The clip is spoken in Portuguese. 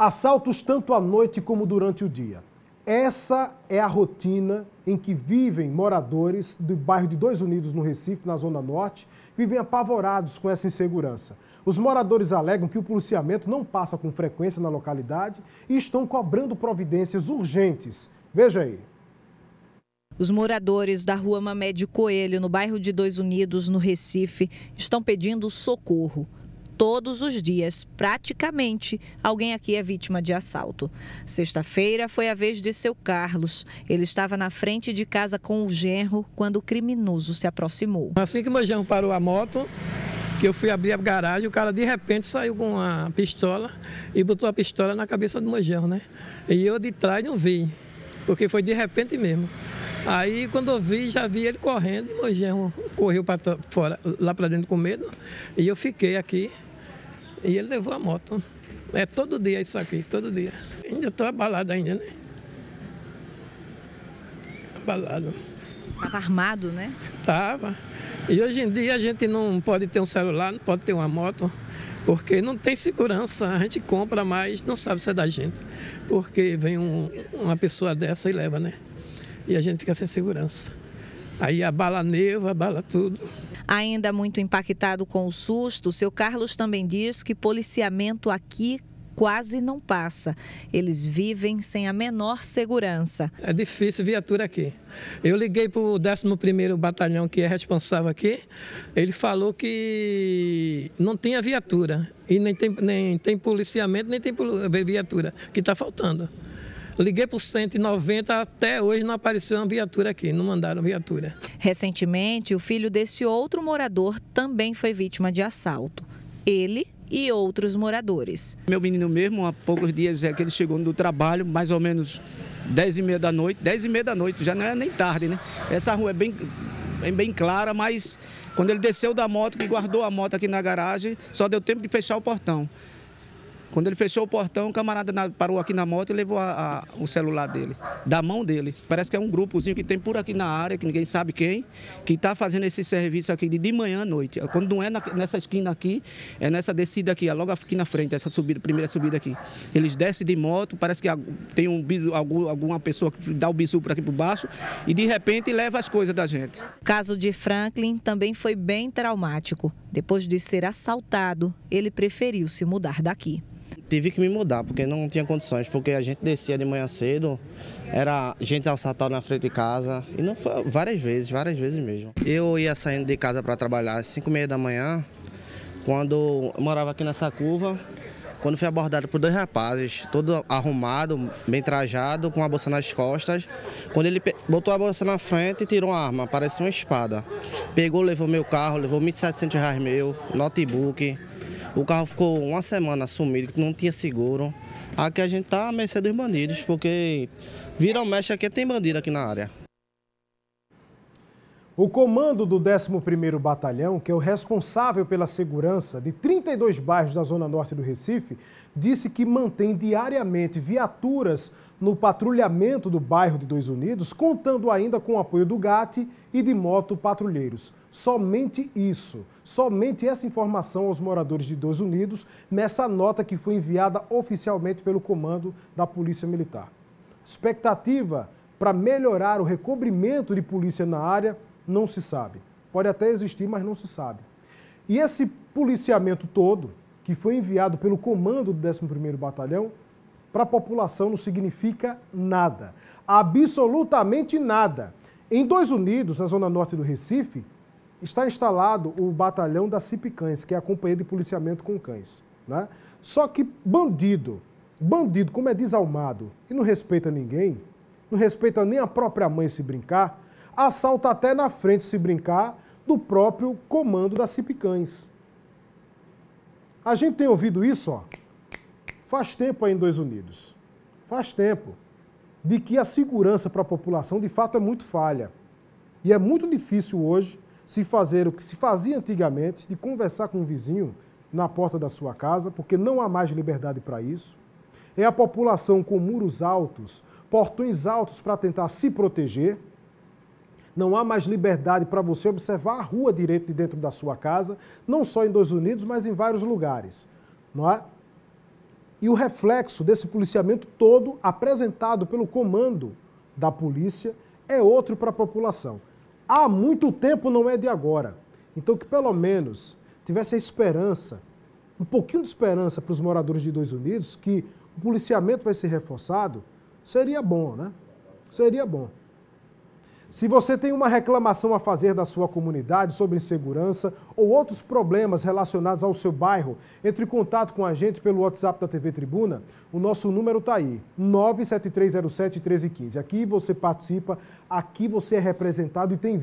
Assaltos tanto à noite como durante o dia. Essa é a rotina em que vivem moradores do bairro de Dois Unidos, no Recife, na Zona Norte, vivem apavorados com essa insegurança. Os moradores alegam que o policiamento não passa com frequência na localidade e estão cobrando providências urgentes. Veja aí. Os moradores da rua Mamé de Coelho, no bairro de Dois Unidos, no Recife, estão pedindo socorro. Todos os dias, praticamente, alguém aqui é vítima de assalto. Sexta-feira foi a vez de seu Carlos. Ele estava na frente de casa com o genro quando o criminoso se aproximou. Assim que meu genro parou a moto, que eu fui abrir a garagem, o cara de repente saiu com uma pistola e botou a pistola na cabeça do Mojão, né? E eu de trás não vi, porque foi de repente mesmo. Aí quando eu vi, já vi ele correndo e Mojão correu para fora, lá para dentro com medo. E eu fiquei aqui e ele levou a moto. É todo dia isso aqui, todo dia. Ainda estou abalado ainda, né? Abalado. Estava armado, né? Tava. E hoje em dia a gente não pode ter um celular, não pode ter uma moto, porque não tem segurança. A gente compra, mas não sabe se é da gente. Porque vem um, uma pessoa dessa e leva, né? E a gente fica sem segurança. Aí abala neva, abala tudo. Ainda muito impactado com o susto, o seu Carlos também diz que policiamento aqui quase não passa. Eles vivem sem a menor segurança. É difícil viatura aqui. Eu liguei para o 11º Batalhão, que é responsável aqui, ele falou que não tinha viatura, e nem tem, nem tem policiamento, nem tem viatura, que está faltando. Liguei para o 190, até hoje não apareceu uma viatura aqui, não mandaram viatura. Recentemente, o filho desse outro morador também foi vítima de assalto. Ele e outros moradores. Meu menino mesmo, há poucos dias é que ele chegou do trabalho, mais ou menos 10 e meia da noite. 10 e meia da noite, já não é nem tarde, né? Essa rua é bem, é bem clara, mas quando ele desceu da moto, que guardou a moto aqui na garagem, só deu tempo de fechar o portão. Quando ele fechou o portão, o camarada na, parou aqui na moto e levou a, a, o celular dele, da mão dele. Parece que é um grupozinho que tem por aqui na área, que ninguém sabe quem, que está fazendo esse serviço aqui de, de manhã à noite. Quando não é na, nessa esquina aqui, é nessa descida aqui, é logo aqui na frente, essa subida, primeira subida aqui. Eles descem de moto, parece que tem um algum, alguma pessoa que dá o bisu por aqui por baixo e de repente leva as coisas da gente. O caso de Franklin também foi bem traumático. Depois de ser assaltado, ele preferiu se mudar daqui. Tive que me mudar, porque não tinha condições, porque a gente descia de manhã cedo, era gente alçatória na frente de casa, e não foi várias vezes, várias vezes mesmo. Eu ia saindo de casa para trabalhar às 5 e meia da manhã, quando morava aqui nessa curva, quando fui abordado por dois rapazes, todo arrumado, bem trajado, com a bolsa nas costas. Quando ele botou a bolsa na frente, e tirou uma arma, parecia uma espada. Pegou, levou meu carro, levou R$ 1.700 meu, notebook, o carro ficou uma semana sumido, não tinha seguro. Aqui a gente tá à mercê dos bandidos, porque viram mexe aqui tem bandido aqui na área. O comando do 11º Batalhão, que é o responsável pela segurança de 32 bairros da zona norte do Recife, disse que mantém diariamente viaturas no patrulhamento do bairro de Dois Unidos, contando ainda com o apoio do GAT e de moto patrulheiros. Somente isso, somente essa informação aos moradores de Dois Unidos nessa nota que foi enviada oficialmente pelo comando da Polícia Militar. Expectativa para melhorar o recobrimento de polícia na área não se sabe. Pode até existir, mas não se sabe. E esse policiamento todo, que foi enviado pelo comando do 11º Batalhão, para a população não significa nada. Absolutamente nada. Em Dois Unidos, na zona norte do Recife, está instalado o batalhão da CIP Cães, que é a Companhia de Policiamento com Cães. Né? Só que bandido, bandido como é desalmado e não respeita ninguém, não respeita nem a própria mãe se brincar, Assalta até na frente, se brincar, do próprio comando da Cipicães. A gente tem ouvido isso ó, faz tempo aí em Dois Unidos. Faz tempo. De que a segurança para a população de fato é muito falha. E é muito difícil hoje se fazer o que se fazia antigamente, de conversar com um vizinho na porta da sua casa, porque não há mais liberdade para isso. É a população com muros altos, portões altos para tentar se proteger não há mais liberdade para você observar a rua direito de dentro da sua casa, não só em Dois Unidos, mas em vários lugares, não é? E o reflexo desse policiamento todo apresentado pelo comando da polícia é outro para a população. Há muito tempo não é de agora. Então que pelo menos tivesse a esperança, um pouquinho de esperança para os moradores de Dois Unidos que o policiamento vai ser reforçado, seria bom, né? Seria bom. Se você tem uma reclamação a fazer da sua comunidade sobre insegurança ou outros problemas relacionados ao seu bairro, entre em contato com a gente pelo WhatsApp da TV Tribuna. O nosso número está aí, 97307 1315. Aqui você participa, aqui você é representado e tem